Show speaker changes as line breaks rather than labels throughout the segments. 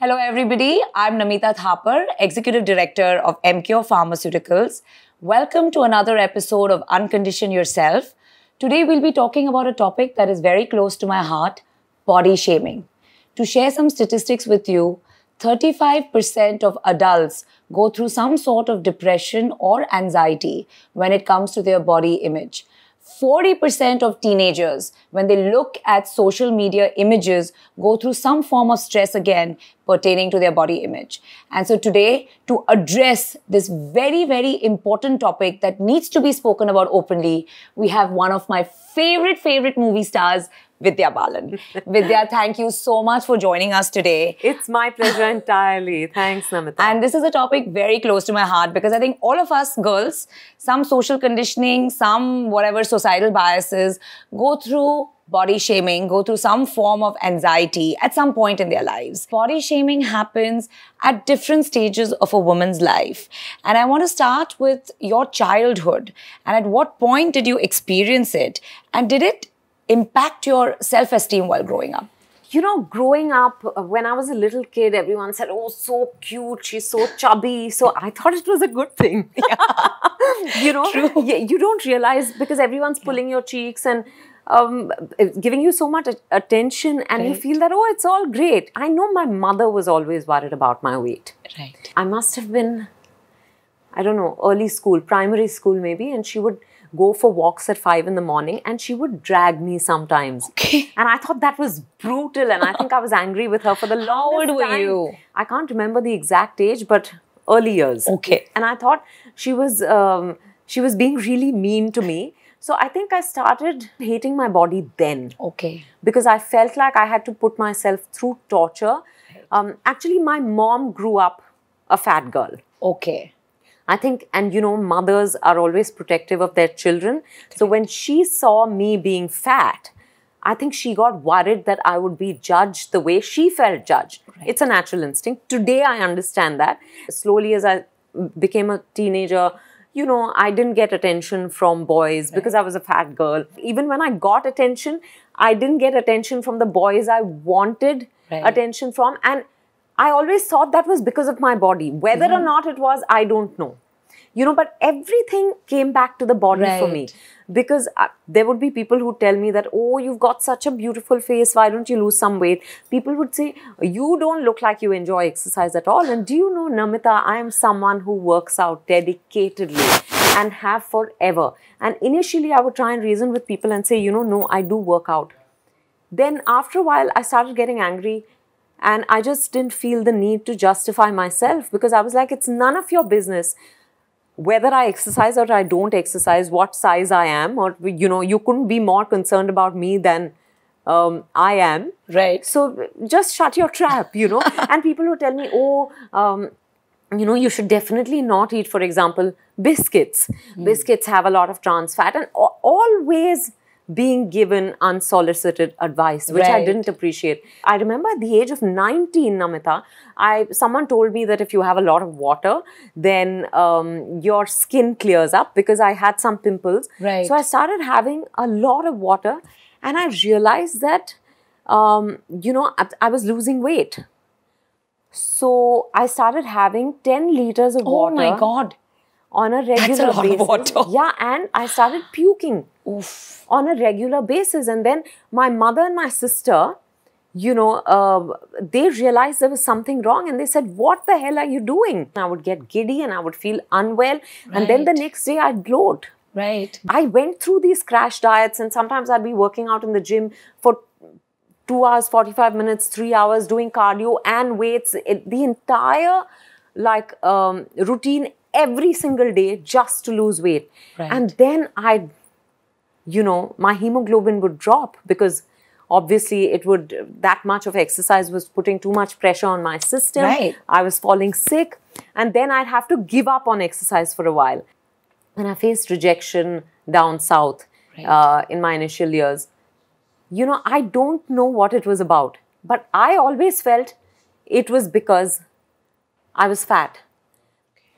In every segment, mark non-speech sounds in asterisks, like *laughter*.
Hello, everybody. I'm Namita Thapar, Executive Director of MKO Pharmaceuticals. Welcome to another episode of Uncondition Yourself. Today, we'll be talking about a topic that is very close to my heart body shaming. To share some statistics with you, 35% of adults go through some sort of depression or anxiety when it comes to their body image. 40% of teenagers, when they look at social media images, go through some form of stress again pertaining to their body image. And so today, to address this very, very important topic that needs to be spoken about openly, we have one of my favorite, favorite movie stars, Vidya Balan. *laughs* Vidya, thank you so much for joining us today. It's my pleasure entirely. Thanks, Namita. And this is a topic very close to my heart because I think all of us girls, some social conditioning, some whatever societal biases, go through body shaming, go through some form of anxiety at some point in their lives. Body shaming happens at different stages of a woman's life. And I want to start with your childhood. And at what point did you experience it? And did it impact your self esteem while growing up?
you know, growing up, uh, when I was a little kid, everyone said, Oh, so cute, she's so chubby. So I *laughs* thought it was a good thing. Yeah. *laughs* *laughs* you know, True. you don't realize because everyone's pulling yeah. your cheeks and um, giving you so much attention and right. you feel that, oh, it's all great. I know my mother was always worried about my weight. Right. I must have been, I don't know, early school, primary school maybe, and she would go for walks at five in the morning and she would drag me sometimes. Okay. And I thought that was brutal and I think I was angry with her for the longest *laughs* How old were time. you? I can't remember the exact age, but early years. Okay. And I thought she was um, she was being really mean to me. So I think I started hating my body then. Okay. Because I felt like I had to put myself through torture. Um, actually, my mom grew up a fat girl. Okay. I think, and you know, mothers are always protective of their children. So when she saw me being fat, I think she got worried that I would be judged the way she felt judged. Right. It's a natural instinct. Today I understand that. Slowly as I became a teenager, you know, I didn't get attention from boys because I was a fat girl. Even when I got attention, I didn't get attention from the boys I wanted right. attention from. And I always thought that was because of my body. Whether mm -hmm. or mm-hmm. not it was, I don't know you know but everything came back to the body right. for me because uh, there would be people who tell me that oh you've got such a beautiful face why don't you lose some weight people would say you don't look like you enjoy exercise at all and do you know namita i am someone who works out dedicatedly and have forever and initially i would try and reason with people and say you know no i do work out then after a while i started getting angry and i just didn't feel the need to justify myself because i was like it's none of your business whether I exercise or I don't exercise, what size I am, or you know, you couldn't be more concerned about me than um, I am. Right. So just shut your trap, you know. *laughs* and people who tell me, oh, um, you know, you should definitely not eat, for example, biscuits. Mm. Biscuits have a lot of trans fat, and always being given unsolicited advice, which right. I didn't appreciate. I remember at the age of 19, Namita, I someone told me that if you have a lot of water, then um, your skin clears up because I had some pimples. Right. So I started having a lot of water, and I realized that um, you know I, I, was losing weight. So I started having 10 liters of water. Oh my god on a regular That's a lot basis. Of water. *laughs* Yeah, and I started puking Oof. on a regular basis. And then my mother and my sister, you know, uh, they realized there was something wrong and they said, What the hell are you doing? I would get giddy and I would feel unwell. Right. And then the next day I'd bloat. Right. I went through these crash diets and sometimes I'd be working out in the gym for two hours, 45 minutes, three hours, doing cardio and weights. It, the entire like um, routine every single day just to lose weight. Right. And then I'd, you know, my hemoglobin would drop because obviously it would, that much of exercise was putting too much pressure on my system. Right. I was falling sick. And then I'd have to give up on exercise for a while. When I faced rejection down south right. uh, in my initial years, you know, I don't know what it was about, but I always felt it was because I was fat.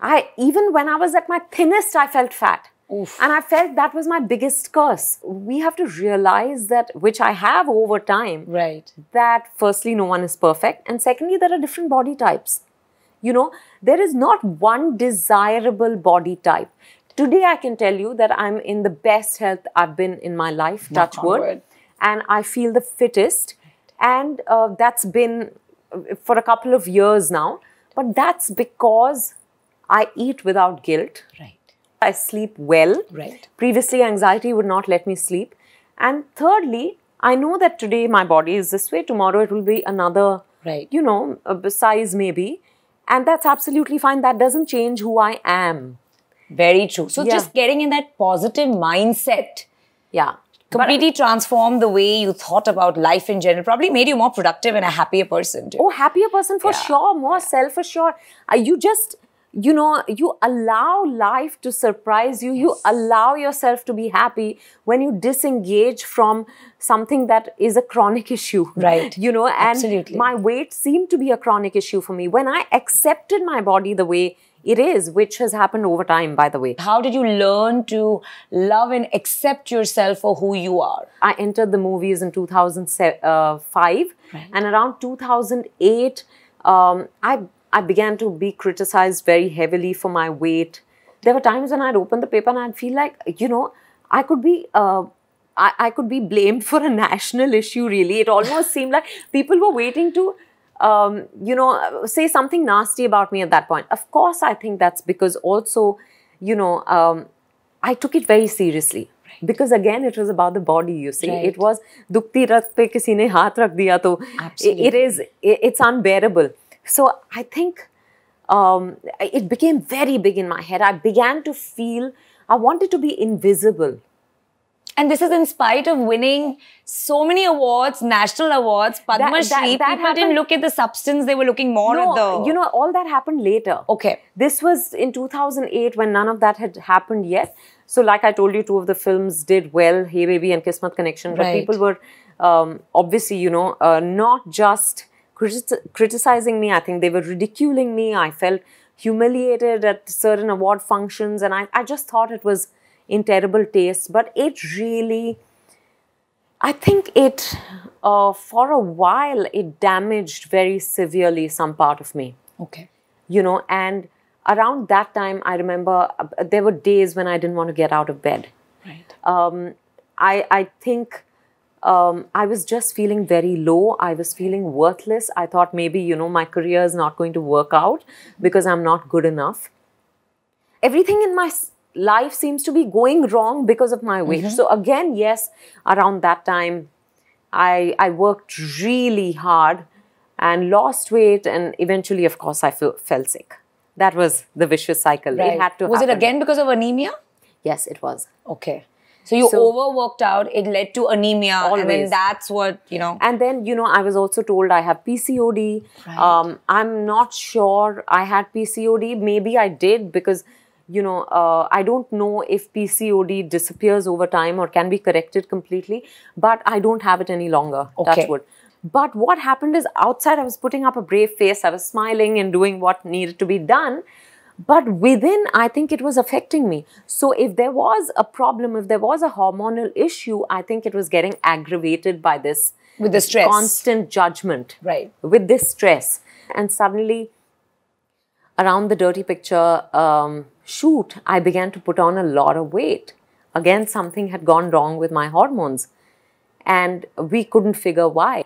I even when I was at my thinnest, I felt fat. Oof. And I felt that was my biggest curse. We have to realize that, which I have over time, right? That firstly, no one is perfect, and secondly, there are different body types. You know, there is not one desirable body type. Today, I can tell you that I'm in the best health I've been in my life, not touch wood, word. and I feel the fittest. And uh, that's been uh, for a couple of years now. But that's because I eat without guilt. Right. I sleep well. Right. Previously, anxiety would not let me sleep. And thirdly, I know that today my body is this way, tomorrow it will be another, right. you know, size maybe. And that's absolutely fine. That doesn't change who I am. Very true. So yeah. just getting in that
positive mindset. Yeah. Completely transformed the way you thought about life in general. Probably made you more productive and a happier person too.
Oh, happier person for yeah. sure. More yeah. self assured. Uh, you just you know you allow life to surprise you you allow yourself to be happy when you disengage from something that is a chronic *laughs* issue right you know and Absolutely. my weight seemed to be a chronic issue for me when i accepted my body the way it is, which has happened over time, by the way. How did you learn to love and accept yourself for who you are? I entered the movies in 2005, uh, right. and around 2008, um, I I began to be criticized very heavily for my weight. There were times when I'd open the paper and I'd feel like, you know, I could be. Uh, I, I could be blamed *laughs* for a national issue, really. It almost seemed like people were waiting to um, you know, say something nasty about me at that point. Of course, I think that's because also, you know, um, I took it very seriously. Because again, it was about the body, you see. Right. It was, dukti rath pe kisi ne haath rakh diya to, it is, it, it's unbearable. So I think um, it became very big in my head. I began to feel I wanted to be invisible. And
this is in spite of winning so many awards, national awards,
Padma that, Shri. That, that people happened, didn't look
at the substance; they were looking more no, at the. You
know, all that happened later. Okay. This was in 2008 when none of that had happened yet. So, like I told you, two of the films did well: Hey Baby and Kismet Connection. But right. people were um, obviously, you know, uh, not just criti- criticizing me. I think they were ridiculing me. I felt humiliated at certain award functions, and I, I just thought it was in terrible taste. But it really, I think it, uh, for a while, it damaged very severely some part of me. Okay. You know, and around that time, I remember uh, there were days when I didn't want to get out of bed. Right. Um, I, I think um, I was just feeling very low. I was feeling worthless. I thought maybe, you know, my career is not going to work out because I'm not good enough. Everything in my life seems to be going wrong because of my weight. Mm -hmm. So, again, yes, around that time, I, I worked really hard and lost weight. And eventually, of course, I fell sick. That was the vicious cycle. Right. It had to Was happen. it again
because of anemia?
Yes, it was. Okay. So you so, overworked out, it led to anemia. Always. And then that's what, you know. And then, you know, I was also told I have PCOD. Right. Um, I'm not sure I had PCOD. Maybe I did because, you know, uh, I don't know if PCOD disappears over time or can be corrected completely, but I don't have it any longer. Okay. good. But what happened is outside, I was putting up a brave face, I was smiling and doing what needed to be done. But within, I think it was affecting me. So if there was a problem, if there was a hormonal issue, I think it was getting aggravated by this with the stress, constant judgment, right? With this stress, and suddenly around the dirty picture um, shoot, I began to put on a lot of weight. Again, something had gone wrong with my hormones, and we couldn't figure why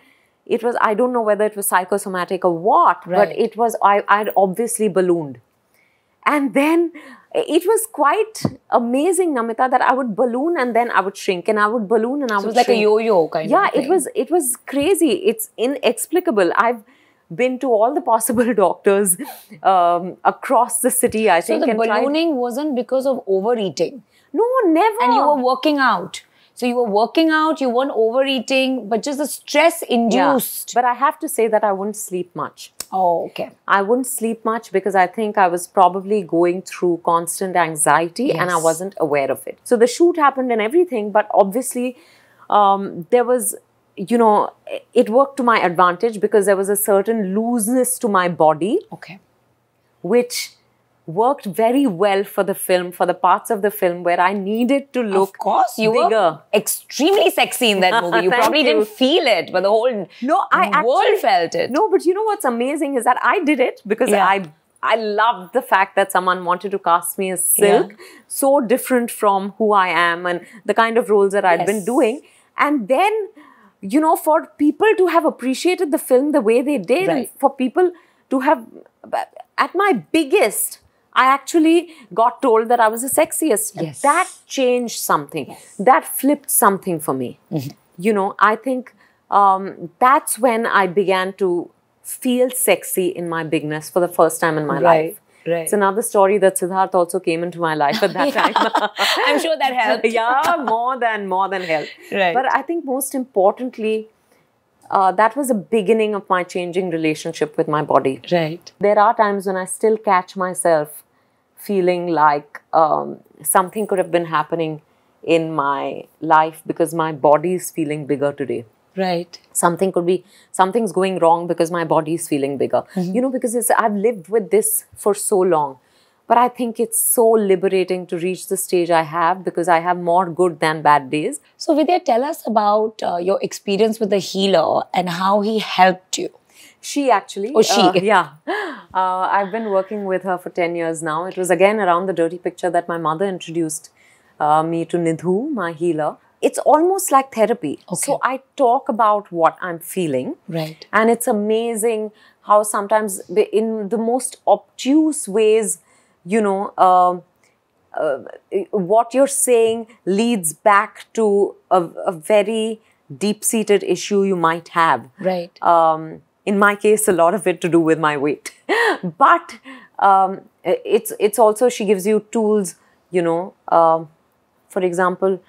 it was i don't know whether it was psychosomatic or what right. but it was I, i'd obviously ballooned and then it was quite amazing, Namita, that I would balloon and then I would shrink and I would balloon and I so would. It was like shrink. a yo-yo kind yeah, of. Yeah, it was. It was crazy. It's inexplicable. I've been to all the possible *laughs* doctors um, across the city. I so think. So the ballooning
tried... wasn't because of overeating. No, never. And you were working out. So you were working out, you weren't overeating, but just the stress induced.
Yeah. But I have to say that I wouldn't sleep much. Oh, okay. I wouldn't sleep much because I think I was probably going through constant anxiety yes. and I wasn't aware of it. So the shoot happened and everything, but obviously um, there was, you know, it worked to my advantage because there was a certain looseness to my body. Okay. Which worked very well for the film, for the parts of the film where I needed to look. Of course, you bigger. were extremely sexy in that *laughs* movie. You probably you. didn't feel it, but the whole no, I actually, world felt it. No, but you know what's amazing is that I did it because yeah. I I loved the fact that someone wanted to cast me as Silk, yeah. so different from who I am and the kind of roles that I'd been doing. And then, you know, for people to have appreciated the film the way they did, right. for people to have, at my biggest, I actually got told that I was the sexiest. Yes. That changed something. Yes. That flipped something for me. Mm -hmm. You know, I think um, that's when I began to feel sexy in my bigness for the first time in my right. life. Right. It's another story that Siddharth also came into my life at that *laughs* time. *laughs* I'm sure that helped. *laughs* yeah, more than more than help. Right. But I think most importantly, uh, that was a beginning of my changing relationship with my body. Right. There are times when I still catch myself feeling like um, something could have been happening in my life because my body is feeling bigger today. Right. Something could be, something's going wrong because my body is feeling bigger. Mm -hmm. You know, because it's, I've lived with this for so long. But I think it's so liberating to reach the stage I have because I have more good than bad days. So, Vidya, tell us about uh, your experience with the healer and how he
helped you. She actually. Oh, she. Uh, yeah.
Uh, I've been working with her for 10 years now. It was again around the dirty picture that my mother introduced uh, me to Nidhu, my healer. It's almost like therapy. Okay. So I talk about what I'm feeling. Right. And it's amazing how sometimes, in the most obtuse ways, you know, um, uh, what you're saying leads back to a, a very deep seated issue you might have. Right. Um, in my case, a lot of it to do with my weight. *laughs* but um, it's it's also she gives you tools, you know, uh, for example,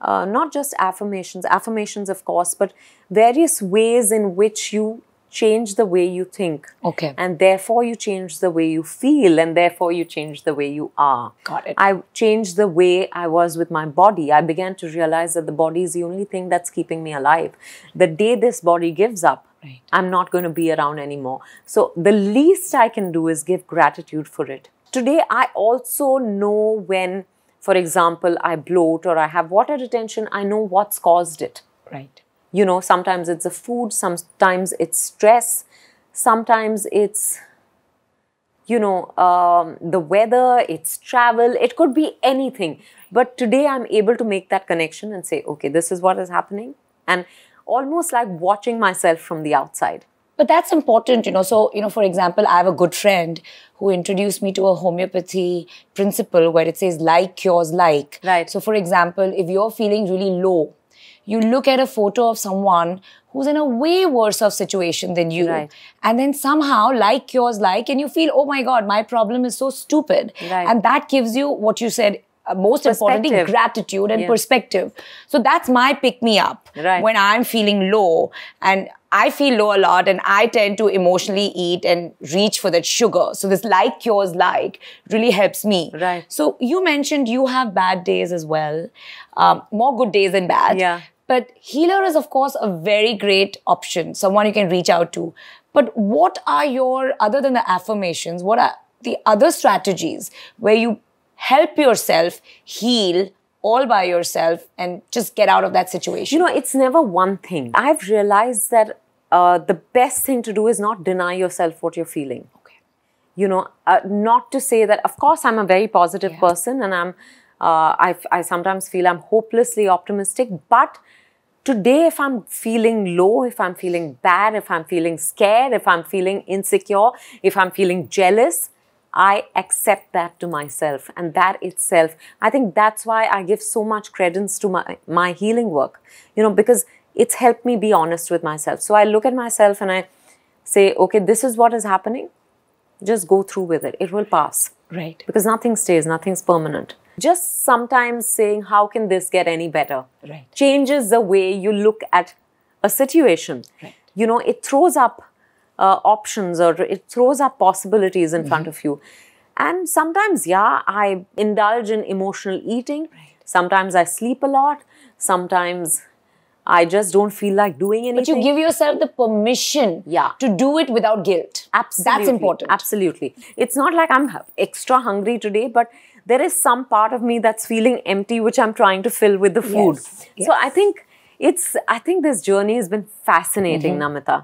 uh, not just affirmations, affirmations of course, but various ways in which you change the way you think. Okay. And therefore you change the way you feel and therefore you change the way you are. Got it. I changed the way I was with my body. I began to realize that the body is the only thing that's keeping me alive. The day this body gives up, Right. I'm not going to be around anymore. So the least I can do is give gratitude for it. Today, I also know when, for example, I bloat or I have water retention, I know what's caused it. Right. You know, sometimes it's a food, sometimes it's stress, sometimes it's you know, um, the weather, it's travel, it could be anything. But today I'm able to make that connection and say, okay, this is what is happening. And almost like watching myself from the outside.
But that's important, you know. So, you know, for example, I have a good friend who introduced me to a homeopathy principle where it says like cures like. Right. So, for example, if you're feeling really low, you look at a photo of someone who's in a way worse off situation than you. Right. And then somehow like cures like and you feel, oh my God, my problem is so stupid. Right. And that gives you what you said, uh, most importantly gratitude and yes. perspective so that's my pick me up right. when i'm feeling low and i feel low a lot and i tend to emotionally eat and reach for that sugar so this like cures like really helps me right so you mentioned you have bad days as well um, more good days than bad yeah but healer is of course a very great option someone you can reach out to but what are your other than the affirmations what are the other strategies where you help yourself heal all by yourself
and just get out of that situation. You know, it's never one thing. I've realized that uh, the best thing to do is not deny yourself what you're feeling. Okay. You know, uh, not to say that, of course, I'm a very positive yeah. person and I'm, uh, I, I sometimes feel I'm hopelessly optimistic, but today if i'm feeling low if i'm feeling bad if i'm feeling scared if i'm feeling insecure if i'm feeling jealous I accept that to myself. And that itself, I think that's why I give so much credence to my, my healing work, you know, because it's helped me be honest with myself. So I look at myself and I say, okay, this is what is happening. Just go through with it. It will pass. Right. Because nothing stays, nothing's permanent. Just sometimes saying, how can this get any better? Right. Changes the way you look at a situation. Right. You know, it throws up uh, options or it throws up possibilities in mm -hmm. front of you. And sometimes, yeah, I indulge in emotional eating. Right. Sometimes I sleep a lot. Sometimes I just don't feel like doing anything. But you give yourself the permission yeah. to do it without guilt. Absolutely. That's important. Absolutely. It's not like I'm extra hungry today, but there is some part of me that's feeling empty, which I'm trying to fill with the food. Yes. Yes. So I think it's I think this journey has been fascinating, mm -hmm. Namita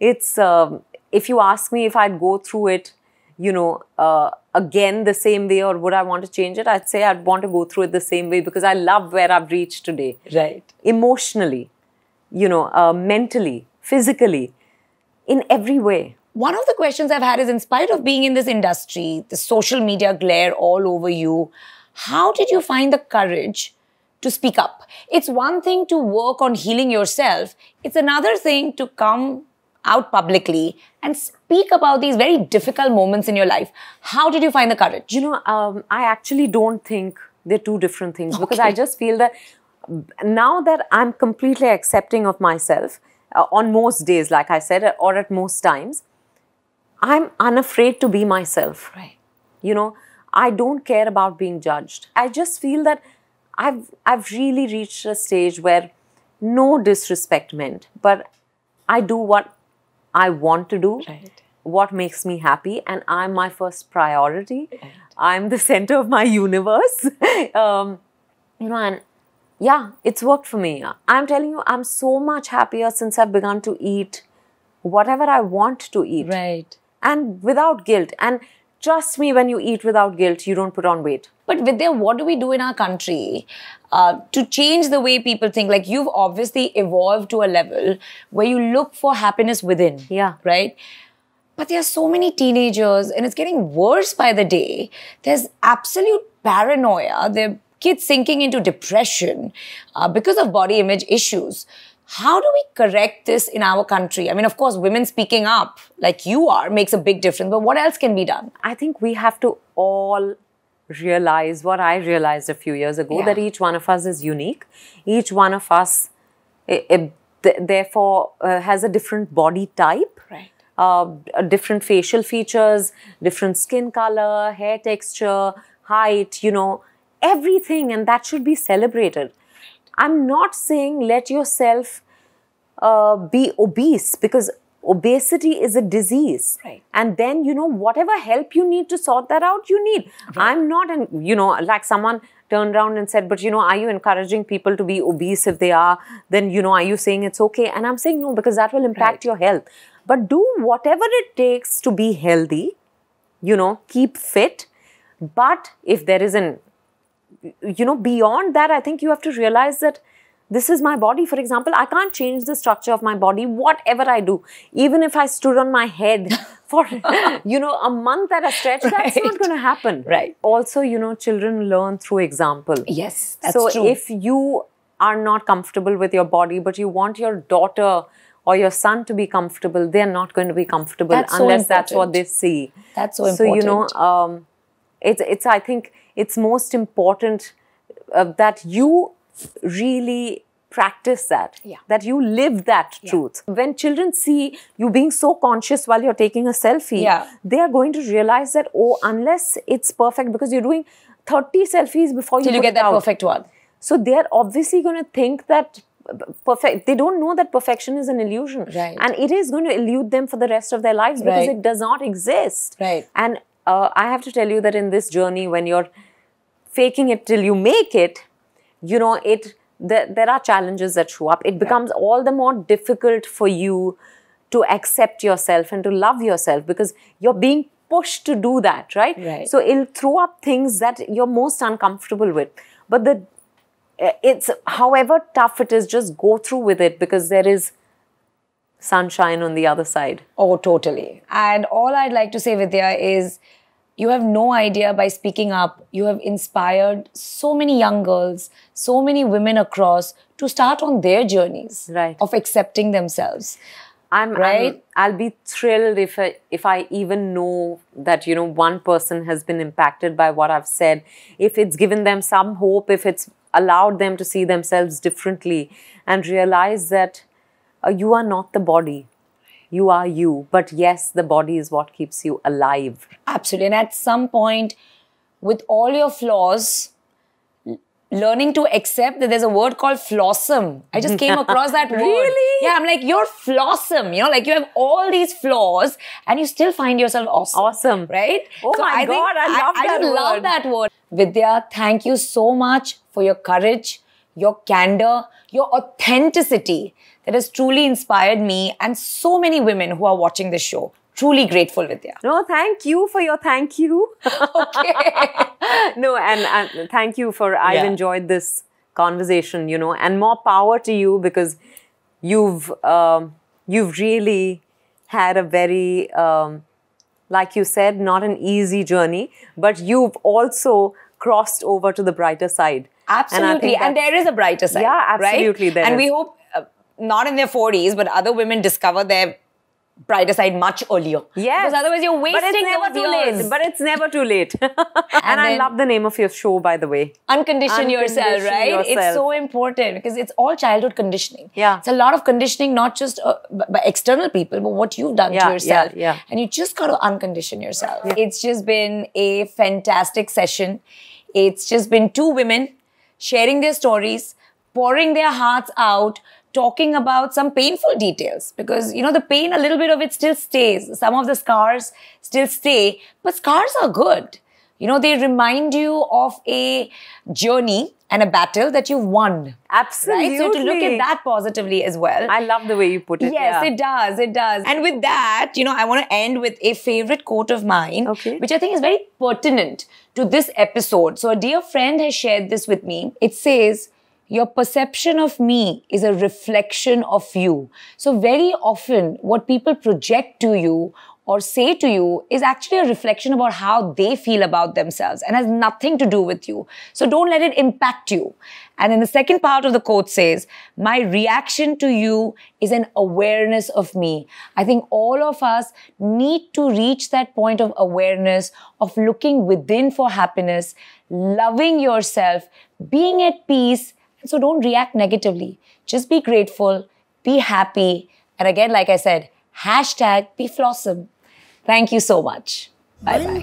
it's um, if you ask me if I'd go through it, you know, uh, again the same way, or would I want to change it? I'd say I'd want to go through it the same way because I love where I've reached today. Right. Emotionally, you know, uh, mentally, physically, in every way.
One of the questions I've had is, in spite of being in this industry, the social media glare all over you, how did you find the courage? to speak up. It's one thing to work on healing yourself, it's another thing to come out publicly and speak about these very difficult moments in your life. How did you find the courage?
You know, um, I actually don't think they're two different things okay. because I just feel that now that I'm completely accepting of myself uh, on most days, like I said, or at most times, I'm unafraid to be myself. Right. You know, I don't care about being judged. I just feel that I've I've really reached a stage where no disrespect meant, but I do what I want to do, right. what makes me happy, and I'm my first priority. Right. I'm the *laughs* center of my universe. *laughs* um, you know, and yeah, it's worked for me. I'm telling you, I'm so much happier since I've begun to eat whatever I want to eat. Right. And without guilt. And Trust me, when you eat without guilt, you don't put on weight. But Vidya, what do we do in our country uh, to change
the way people think? Like you've obviously evolved to a level where you look for happiness within. Yeah. Right? But there are so many teenagers, and it's getting worse by the day. There's absolute paranoia. There are kids sinking into depression uh, because of body image issues. How do we correct this in our country? I mean, of course, women speaking up like you are makes a big difference, but what else can be done?
I think we have to all realize what I realized a few years ago yeah. that each one of us is unique. Each one of us, it, eh, it, eh, th therefore, uh, has a different body type. Right. Uh, different facial features, different skin color, hair texture, height, you know, everything, and that should be celebrated. I'm not saying let yourself uh, be obese because obesity is a disease right and then you know whatever help you need to sort that out you need right. i'm not and you know like someone turned around and said but you know are you encouraging people to be obese if they are then you know are you saying it's okay and i'm saying no because that will impact right. your health but do whatever it takes to be healthy you know keep fit but if there is an you know beyond that i think you have to realize that this is my body, for example. I can't change the structure of my body, whatever I do. Even if I stood on my head *laughs* for, you know, a month at a stretch, right. that's not going to happen. Right. Also, you know, children learn through example. Yes, so true. if you are not comfortable with your body, but you want your daughter or your son to be comfortable, they're not going to be comfortable that's unless so that's what they see. That's so important. So, you know, um, it's, it's, I think it's most important uh, that you really practice that yeah. that you live that yeah. truth when children see you being so conscious while you're taking a selfie yeah. they are going to realize that oh unless it's perfect because you're doing 30 selfies before you, you get that out. perfect one so they're obviously going to think that perfect they don't know that perfection is an illusion right. and it is going to elude them for the rest of their lives because right. it does not exist right and uh, i have to tell you that in this journey when you're faking it till you make it you know, it there, there are challenges that show up. It becomes yeah. all the more difficult for you to accept yourself and to love yourself because you're being pushed to do that, right? right. So it'll throw up things that you're most uncomfortable with. But the eh, it's however tough it is, just go through with it because there is sunshine on the other side. Oh, totally.
And all I'd like to say, Vidya, is you have no idea by speaking up, you have inspired so many young girls, so many women across to start on their journeys right. of accepting themselves.
I'm right. i will be thrilled if I, if I even know that you know one person has been impacted by what I've said. If it's given them some hope, if it's allowed them to see themselves differently and realize that uh, you are not the body you are you. But yes, the body is what keeps you alive. Absolutely. And at some point,
with all your flaws, learning to accept that there's a word called flossom. I just came *laughs* across that word. Really? Yeah, I'm like, you're flossom. You know, like you have all these flaws and you still find yourself awesome. Awesome. Right? Oh so my I God, I love I, that I word. love that word. Vidya, thank you so much for your courage, your candor, your authenticity that has truly inspired me and so many women who are watching this show. Truly grateful, Vidya.
No, thank you for your thank you. *laughs* okay. *laughs* no, and, and, thank you for, I've yeah. enjoyed this conversation, you know, and more power to you because you've, um, you've really had a very, um, like you said, not an easy journey, but you've also crossed over to the brighter side Absolutely. And, and there is a brighter side. Yeah, absolutely. Right? and is. we
hope uh, not in their 40s, but other women discover their
brighter side much earlier. Yeah. Because otherwise you're wasting but it's never too years. late. But it's never too late. *laughs* and, and I love the name of your show, by the way. Uncondition, Uncondition yourself, right? Yourself. It's so
important because it's all childhood conditioning. Yeah. It's a lot of conditioning, not just uh, by external people, but what you've done yeah, to yourself. Yeah, yeah. And you just got to uncondition yourself. Yeah. It's just been a fantastic session. It's just been two women sharing their stories, pouring their hearts out, talking about some painful details because you know the pain a little bit of it still stays some of the scars still stay but scars are good you know they remind you of a journey and a battle that you've won absolutely right? so to look at that positively as well i love the way you put it yes yeah. it does it does and with that you know i want to end with a favorite quote of mine okay. which i think is very pertinent to this episode. So, a dear friend has shared this with me. It says, your perception of me is a reflection of you. So, very often, what people project to you or say to you is actually a reflection about how they feel about themselves and has nothing to do with you. So don't let it impact you. And in the second part of the quote says, my reaction to you is an awareness of me. I think all of us need to reach that point of awareness of looking within for happiness, loving yourself, being at peace. And so don't react negatively. Just be grateful, be happy. And again, like I said, hashtag be flossome. Thank you so much. Bye